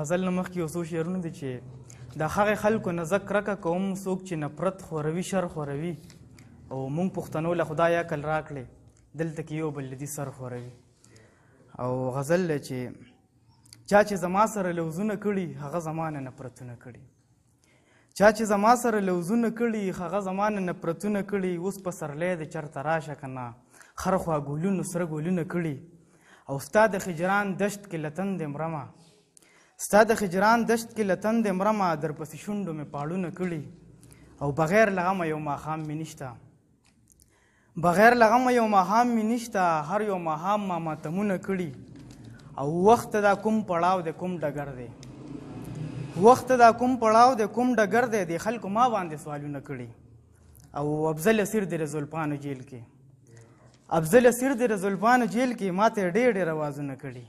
غزل نه مخکې یو څو شعرونه دي چې د هغې خلکو نه زه کرکه کوم څوک چې نفرت خوروي شر خوروي او مونږ پښتنو له خدایه عقل راکړې دلته کې یو بل دي سر خوروي او غزل چې چا چې زما سره لوزونه کړي هغه زمانه نفرتونه کړي چا چې زما سره لوزونه کړي هغه زمانه نفرتونه کړي اوس په سرلی د چرته راشه که نه خرخوا ګلونو سره ګلونه کړي او ستا د خجران دشت کې لتن د مرمه ستا د خجران دشت کې لتن د مرمه درپسې شونډو مې پاړونه کړي او بغیر لغمه یو ماښام مې نشته بغیر لغمه یو ماښام مې نشته هر یو ماښام ما ماتمونه کړي او وخت دا کوم پړاو د کوم ډګر دی وخت دا کوم پړاو د کوم ډګر دی د خلکو ما باندې سوالونه کړي او ابزل سیر د زلفانو جیل کې ابزل سیر د زلفانو جیل کې ماته ډېر ډېر اوازونه کړي